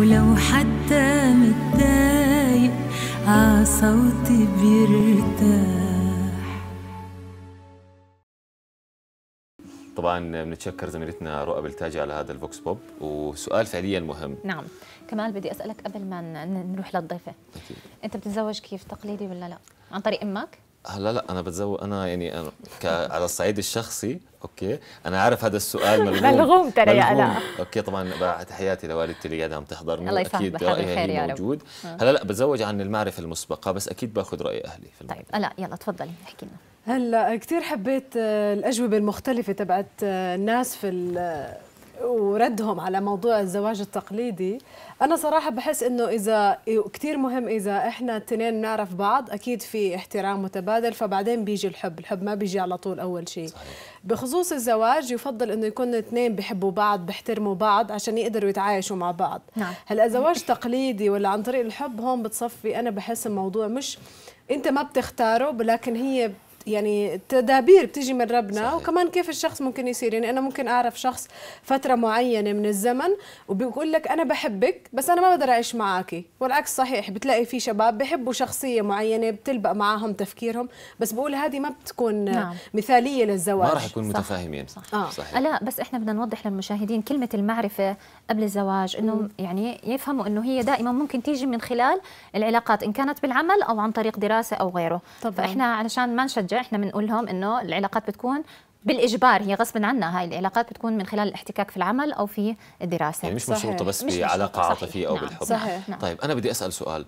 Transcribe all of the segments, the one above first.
ولو حتى متضايق ع صوتي بيرتاح طبعا بنتشكر زميلتنا رؤى بالتاجي على هذا الفوكس بوب وسؤال فعليا مهم نعم كمال بدي اسالك قبل ما نروح للضيفه أكيد. انت بتتزوج كيف تقليدي ولا لا عن طريق امك هلا آه، لا انا بتزوج انا يعني انا ك... على الصعيد الشخصي اوكي انا عارف هذا السؤال ملغوم ملغوم ترى يا انا اوكي طبعا تحياتي لوالدتي اللي قاعده عم تحضرني الله اكيد رايها هي موجود آه. هلا لا بتزوج عن المعرفه المسبقه بس اكيد باخذ راي اهلي في الموضوع طيب لا يلا تفضلي احكي لنا هلا كثير حبيت آه، الاجوبه المختلفه تبعت الناس في وردهم على موضوع الزواج التقليدي انا صراحه بحس انه اذا كثير مهم اذا احنا التنين بنعرف بعض اكيد في احترام متبادل فبعدين بيجي الحب الحب ما بيجي على طول اول شيء بخصوص الزواج يفضل انه يكون اثنين بحبوا بعض بيحترموا بعض عشان يقدروا يتعايشوا مع بعض نعم. هلا زواج تقليدي ولا عن طريق الحب هون بتصفي انا بحس الموضوع مش انت ما بتختاره ولكن هي يعني تدابير بتيجي من ربنا صحيح. وكمان كيف الشخص ممكن يصير يعني انا ممكن اعرف شخص فتره معينه من الزمن وبيقول لك انا بحبك بس انا ما بقدر اعيش معك والعكس صحيح بتلاقي في شباب بحبوا شخصيه معينه بتلبق معاهم تفكيرهم بس بقول هذه ما بتكون نعم. مثاليه للزواج ما راح يكون متفاهمين صح. صح. آه. صحيح. لا بس احنا بدنا نوضح للمشاهدين كلمه المعرفه قبل الزواج انه م. يعني يفهموا انه هي دائما ممكن تيجي من خلال العلاقات ان كانت بالعمل او عن طريق دراسه او غيره طبعا. فاحنا علشان ما نشجع احنا بنقول لهم انه العلاقات بتكون بالاجبار هي غصب عنا هاي العلاقات بتكون من خلال الاحتكاك في العمل او في الدراسه يعني مش مشروطه بس بعلاقه عاطفيه او نعم. بالحب صحيح. نعم. نعم. طيب انا بدي اسال سؤال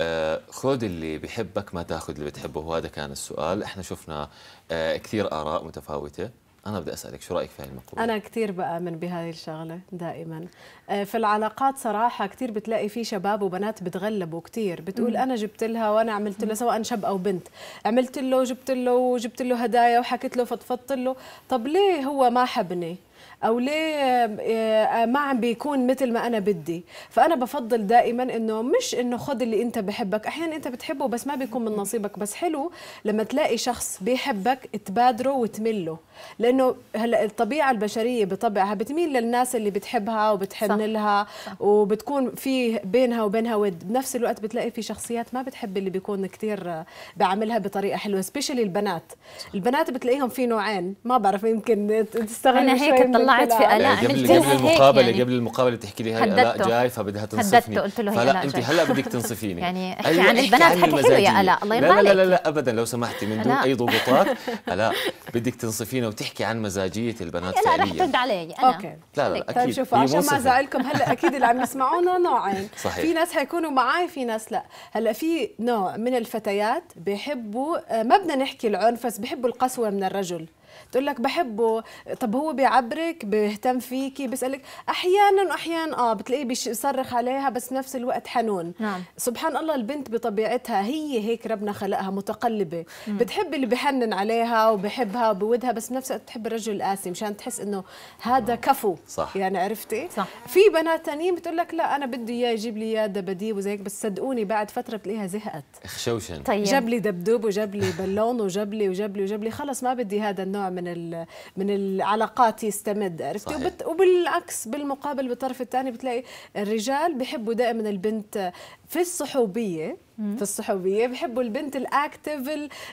آه خذ اللي بحبك ما تاخذ اللي بتحبه وهذا كان السؤال احنا شفنا آه كثير اراء متفاوته أنا بدي أسألك شو رأيك في هاي المقولة؟ أنا كثير بآمن بهذه الشغلة دائما آه، في العلاقات صراحة كثير بتلاقي في شباب وبنات بتغلبوا كثير بتقول أنا جبت لها وأنا عملت لها سواء شاب أو بنت عملت له جبت له وجبت له هدايا وحكيت له فضفضت له طب ليه هو ما حبني او ليه آه، آه، ما عم بيكون مثل ما انا بدي فانا بفضل دائما انه مش انه خذ اللي انت بحبك احيانا انت بتحبه بس ما بيكون من نصيبك بس حلو لما تلاقي شخص بيحبك تبادره وتمله لانه هلا الطبيعه البشريه بطبعها بتميل للناس اللي بتحبها وبتحن صح. لها وبتكون في بينها وبينها ود بنفس الوقت بتلاقي في شخصيات ما بتحب اللي بيكون كثير آه، بعملها بطريقه حلوه سبيشلي البنات البنات بتلاقيهم في نوعين ما بعرف يمكن تستغل انا هيك طلعت طلعت في الاء قبل قبل المقابله يعني قبل المقابله تحكي لي هاي الاء جاي فبدها تنصفني قلت له فلا انت هلا بدك تنصفيني يعني أيوة، احكي عن البنات حكي, حلو يا الاء الله يرضى لا, لا لا لا ابدا لو سمحتي من دون اي ضغوطات الاء بدك تنصفينا وتحكي عن مزاجيه البنات فعليا انا رح ترد علي انا اوكي لا لا طيب، اكيد طيب شوفوا عشان ما ازعلكم هلا اكيد اللي عم يسمعونا نوعين صحيح في ناس حيكونوا معي في ناس لا هلا في نوع من الفتيات بيحبوا آه، ما بدنا نحكي العنف بس بيحبوا القسوه من الرجل تقول لك بحبه طب هو بيعبرك بيهتم فيكي بيسالك احيانا واحيانا اه بتلاقيه بيصرخ عليها بس نفس الوقت حنون نعم. سبحان الله البنت بطبيعتها هي هيك ربنا خلقها متقلبه مم. بتحب اللي بحنن عليها وبحبها وبودها بس نفس الوقت بتحب الرجل القاسي مشان تحس انه هذا نعم. كفو صح. يعني عرفتي صح. في بنات ثانيين بتقول لك لا انا بدي اياه يجيب لي اياه دبدي وزيك بس صدقوني بعد فتره بتلاقيها زهقت خشوشن طيب. جاب لي دبدوب وجاب لي بالون وجاب لي وجاب لي وجاب لي خلص ما بدي هذا النوع من ال... من العلاقات يستمد عرفتي وبت... وبالعكس بالمقابل بالطرف الثاني بتلاقي الرجال بحبوا دائما البنت في الصحوبيه في الصحوبيه بحبوا البنت الاكتف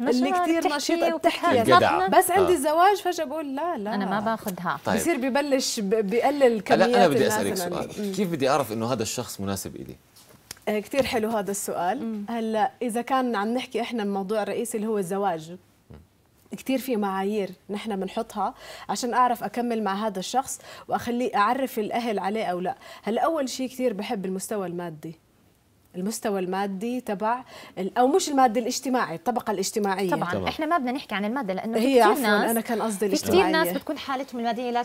اللي كثير نشيطه بتحكي بس عند الزواج آه. فجاه بقول لا لا انا ما باخذها طيب. بصير ببلش بقلل كمية انا بدي اسالك سؤال كيف بدي اعرف انه هذا الشخص مناسب الي آه، كثير حلو هذا السؤال هلا اذا كان عم نحكي احنا الموضوع الرئيسي اللي هو الزواج كثير في معايير نحن بنحطها عشان اعرف اكمل مع هذا الشخص واخليه اعرف الاهل عليه او لا هلا اول شيء كثير بحب المستوى المادي المستوى المادي تبع او مش المادي الاجتماعي الطبقه الاجتماعيه طبعا, طبعا. احنا ما بدنا نحكي عن الماده لانه هي عفوا انا كان قصدي الاجتماعيه كثير ناس بتكون حالتهم الماديه لكن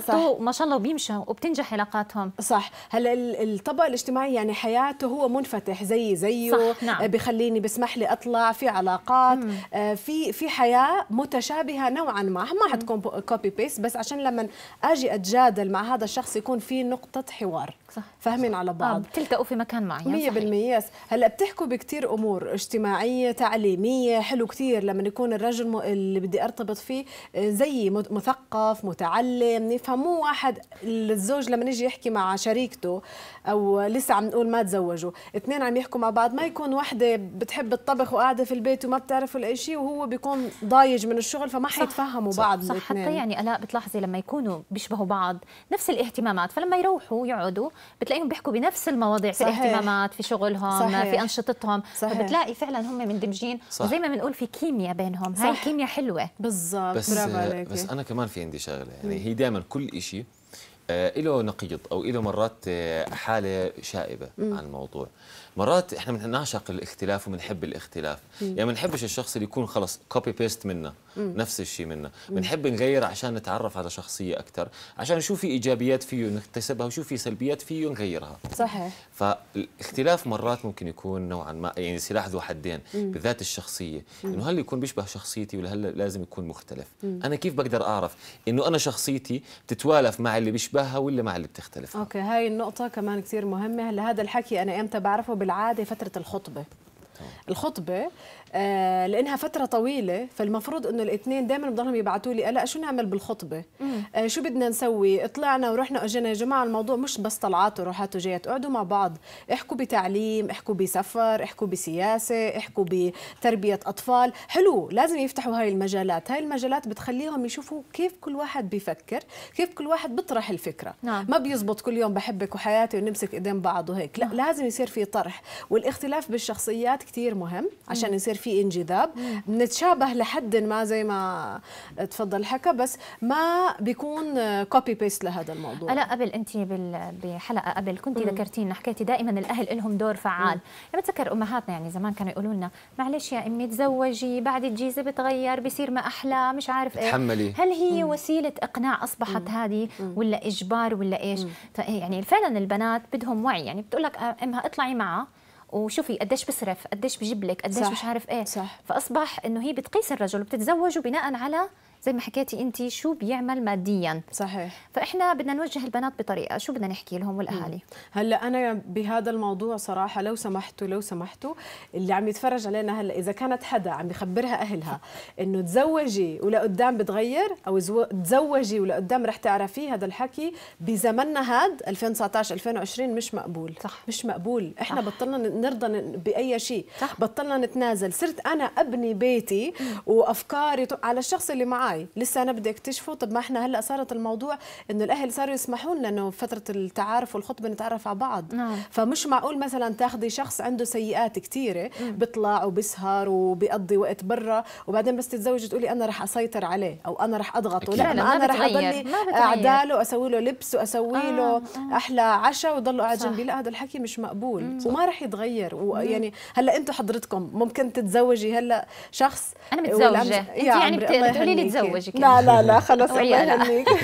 صح. ما شاء الله وبيمشوا وبتنجح علاقاتهم صح هلا الطبقه الاجتماعيه يعني حياته هو منفتح زي زيه صح. نعم. آه، بخليني بسمح لي اطلع في علاقات مم. آه، في في حياه متشابهه نوعا ما ما حتكون كوبي بيست بس عشان لما اجي اتجادل مع هذا الشخص يكون في نقطه حوار صح. فاهمين صح. على بعض آه بتلتقوا في مكان معين بالمياس هلا بتحكوا بكثير امور اجتماعيه تعليميه حلو كثير لما يكون الرجل اللي بدي ارتبط فيه زيي مثقف متعلم فمو واحد الزوج لما يجي يحكي مع شريكته او لسه عم نقول ما تزوجوا اثنين عم يحكوا مع بعض ما يكون وحده بتحب الطبخ وقاعده في البيت وما بتعرف ولا شيء وهو بيكون ضايج من الشغل فما حيتفهموا بعض صح حتى يعني الاء بتلاحظي لما يكونوا بيشبهوا بعض نفس الاهتمامات فلما يروحوا يقعدوا بتلاقيهم بيحكوا بنفس المواضيع صحيح. في الاهتمامات في شغلهم صحيح. في انشطتهم صحيح. فبتلاقي فعلا هم مندمجين صح. وزي ما بنقول في كيمياء بينهم صح. هاي كيمياء حلوه بالضبط بس, آه، بس انا كمان في عندي شغله يعني هي دائما كل شيء آه، له نقيض او له مرات آه، حاله شائبه عن الموضوع مرات احنا بنعشق الاختلاف وبنحب الاختلاف يعني ما بنحبش الشخص اللي يكون خلص كوبي بيست منا نفس الشيء منا بنحب نغير عشان نتعرف على شخصيه اكثر عشان شو في ايجابيات فيه نكتسبها وشو في سلبيات فيه نغيرها صحيح فالاختلاف مرات ممكن يكون نوعا ما يعني سلاح ذو حدين بالذات الشخصيه انه هل يكون بيشبه شخصيتي ولا هل لازم يكون مختلف انا كيف بقدر اعرف انه انا شخصيتي بتتوالف مع اللي بيشبهها ولا مع اللي بتختلف اوكي هاي النقطه كمان كثير مهمه هلا هذا الحكي انا امتى بعرفه بالعاده فتره الخطبه الخطبه آه لانها فتره طويله فالمفروض انه الاثنين دائما بضلهم يبعثوا لي ألا شو نعمل بالخطبه آه شو بدنا نسوي طلعنا ورحنا اجينا يا جماعه الموضوع مش بس طلعات وروحات وجيات اقعدوا مع بعض احكوا بتعليم احكوا بسفر احكوا بسياسه احكوا بتربيه اطفال حلو لازم يفتحوا هاي المجالات هاي المجالات بتخليهم يشوفوا كيف كل واحد بيفكر كيف كل واحد بيطرح الفكره نعم. ما بيزبط كل يوم بحبك وحياتي ونمسك ايدين بعض وهيك لا نعم. لازم يصير في طرح والاختلاف بالشخصيات كثير مهم عشان يصير في انجذاب بنتشابه لحد ما زي ما تفضل حكى بس ما بيكون كوبي بيست لهذا الموضوع لا قبل انت بحلقه قبل كنت ذكرتينا حكيتي دائما الاهل لهم دور فعال لما بتذكر امهاتنا يعني زمان كانوا يقولوا لنا معلش يا امي تزوجي بعد تجيزي بتغير بصير ما احلى مش عارف ايه تحملي هل هي مم. وسيله اقناع اصبحت مم. هذه ولا اجبار ولا ايش يعني فعلا البنات بدهم وعي يعني بتقول لك امها اطلعي معه وشوفي قديش بصرف قديش بجيب لك قديش مش عارف ايه صح. فاصبح انه هي بتقيس الرجل وبتتزوجه بناء على زي ما حكيتي انت شو بيعمل ماديا صحيح فاحنا بدنا نوجه البنات بطريقه شو بدنا نحكي لهم والاهالي هلا انا بهذا الموضوع صراحه لو سمحتوا لو سمحتوا اللي عم يتفرج علينا هلا اذا كانت حدا عم يخبرها اهلها انه تزوجي ولقدام بتغير او تزوجي ولقدام رح تعرفي هذا الحكي بزمننا هذا 2019 2020 مش مقبول صح. مش مقبول احنا بطلنا نرضى باي شيء صح. بطلنا نتنازل صرت انا ابني بيتي وافكاري على الشخص اللي معي لسه انا بدي اكتشفه طب ما احنا هلا صارت الموضوع انه الاهل صاروا يسمحوا لنا انه فتره التعارف والخطبه نتعرف على بعض نعم. فمش معقول مثلا تاخذي شخص عنده سيئات كثيره بيطلع وبسهر وبيقضي وقت برا وبعدين بس تتزوجي تقولي انا رح اسيطر عليه او انا رح اضغطه لا, انا بتغير. انا رح اضلني اعداله واسوي له لبس واسوي آه، له آه. آه. احلى عشاء وضله قاعد جنبي لا هذا الحكي مش مقبول وما رح يتغير صغير ويعني هلا انتم حضرتكم ممكن تتزوجي هلا شخص انا متزوجه انت يعني بتقولي لي تزوجي لا لا لا خلص الله يهنيك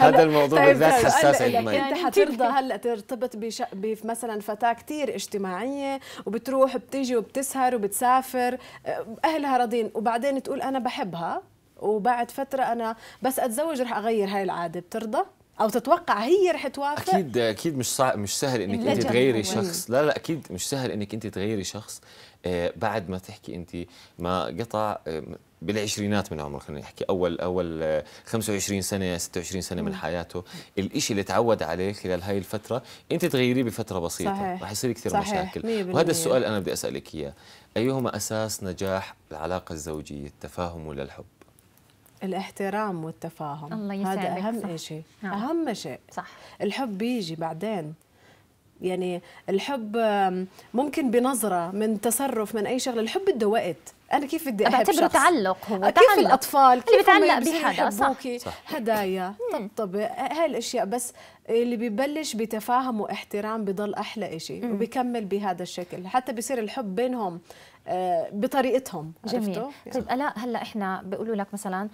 هذا الموضوع طيب، بالذات حساس عندنا يعني انت حترضى هلا ترتبط بمثلا مثلا فتاه كثير اجتماعيه وبتروح بتيجي وبتسهر وبتسافر آه، اهلها راضين وبعدين تقول انا بحبها وبعد فتره انا بس اتزوج رح اغير هاي العاده بترضى او تتوقع هي رح توافق اكيد اكيد مش صع... مش سهل انك انت تغيري شخص لا لا اكيد مش سهل انك انت تغيري شخص آه، بعد ما تحكي انت ما قطع آه، بالعشرينات من عمره خلينا نحكي اول اول 25 آه، سنه 26 سنه من حياته الشيء اللي تعود عليه خلال هاي الفتره انت تغيريه بفتره بسيطه صحيح. رح يصير كثير صحيح. مشاكل وهذا السؤال انا بدي اسالك اياه ايهما اساس نجاح العلاقه الزوجيه التفاهم ولا الحب الاحترام والتفاهم الله يسعدك هذا اهم شيء نعم. اهم شيء صح الحب بيجي بعدين يعني الحب ممكن بنظره من تصرف من اي شغله الحب بده وقت انا كيف بدي احب بعتبره شخص تعلق هو كيف تعلق. الاطفال كيف بتعلق بحدا صح. صح. هدايا طبطبه هاي الاشياء بس اللي ببلش بتفاهم واحترام بضل احلى شيء وبكمل بهذا الشكل حتى بصير الحب بينهم آه، بطريقتهم جميل عرفتوا؟ يعني. طيب الاء هلا احنا بيقولوا لك مثلا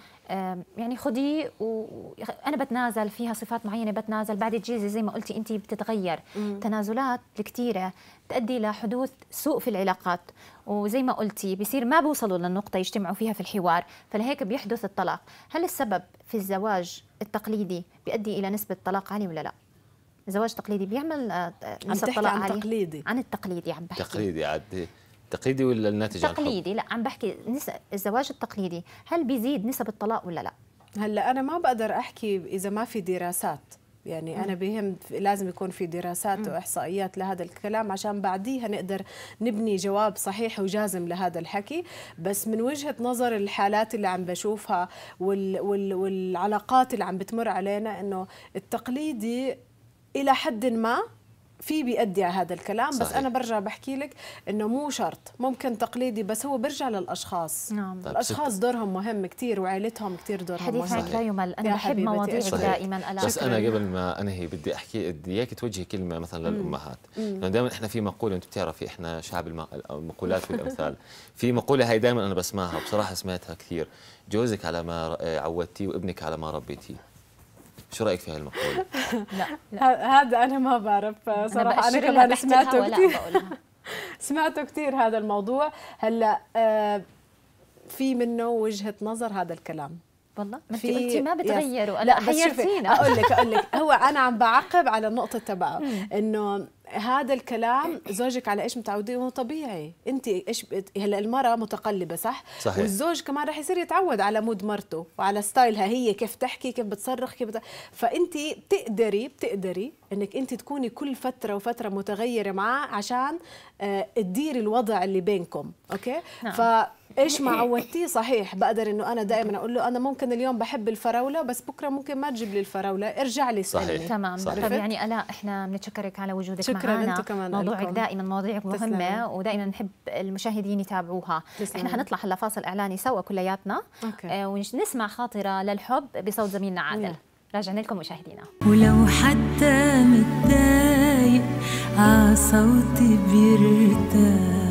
يعني خدي وانا بتنازل فيها صفات معينه بتنازل بعد تجيزي زي ما قلتي انت بتتغير مم. تنازلات الكثيره تؤدي لحدوث سوء في العلاقات وزي ما قلتي بصير ما بوصلوا للنقطة يجتمعوا فيها في الحوار فلهيك بيحدث الطلاق هل السبب في الزواج التقليدي بيؤدي إلى نسبة طلاق عالية ولا لا؟ الزواج التقليدي بيعمل آه، نسبة طلاق عن عالية تقليدي عن التقليدي عم بحكي تقليدي عاد تقليدي ولا الناتج تقليدي لا عم بحكي نس... الزواج التقليدي هل بيزيد نسب الطلاق ولا لا؟ هلا أنا ما بقدر أحكي إذا ما في دراسات يعني انا بهم لازم يكون في دراسات واحصائيات لهذا الكلام عشان بعديها نقدر نبني جواب صحيح وجازم لهذا الحكي بس من وجهه نظر الحالات اللي عم بشوفها وال وال والعلاقات اللي عم بتمر علينا انه التقليدي الى حد ما في بيأدي على هذا الكلام صحيح. بس انا برجع بحكي لك انه مو شرط ممكن تقليدي بس هو برجع للاشخاص نعم. طيب الاشخاص ست... دورهم مهم كثير وعائلتهم كثير دورهم حديث مهم حديثك لا يمل انا بحب مواضيعك دائما ألا بس انا قبل ما انهي بدي احكي بدي اياك توجهي كلمه مثلا للامهات لانه دائما احنا في مقوله انت بتعرفي احنا شعب المقولات والامثال في مقوله هاي دائما انا بسمعها بصراحه سمعتها كثير جوزك على ما عودتيه وابنك على ما ربيتيه شو رايك في هالمقوله لا, لا. هذا انا ما بعرف آه، صراحه انا, أنا كمان سمعته كثير سمعته كثير هذا الموضوع هلا آه، في منه وجهه نظر هذا الكلام والله في انت ما بتغيروا لا حيرتينا اقول لك اقول لك هو انا عم بعقب على النقطه تبعه انه هذا الكلام زوجك على ايش متعودين هو طبيعي انت ايش هلا المراه متقلبه صح صحيح. والزوج كمان رح يصير يتعود على مود مرته وعلى ستايلها هي كيف تحكي كيف بتصرخ كيف بت... فانت بتقدري بتقدري انك انت تكوني كل فتره وفتره متغيره معاه عشان آه، تديري الوضع اللي بينكم اوكي نعم. ف ايش ما عودتيه صحيح بقدر انه انا دائما اقول له انا ممكن اليوم بحب الفراوله بس بكره ممكن ما تجيب لي الفراوله ارجع لي صحيح تمام صحيح. طب يعني الاء احنا بنتشكرك على وجودك شكرا معنا كمان موضوعك لكم. دائما مواضيعك مهمه ودائما نحب المشاهدين يتابعوها تسلم. احنا حنطلع هلا فاصل اعلاني سوا كلياتنا آه ونسمع خاطره للحب بصوت زميلنا عادل مم. راجعنا لكم مشاهدينا ولو حتى متضايق ع آه، صوتي بيرتاح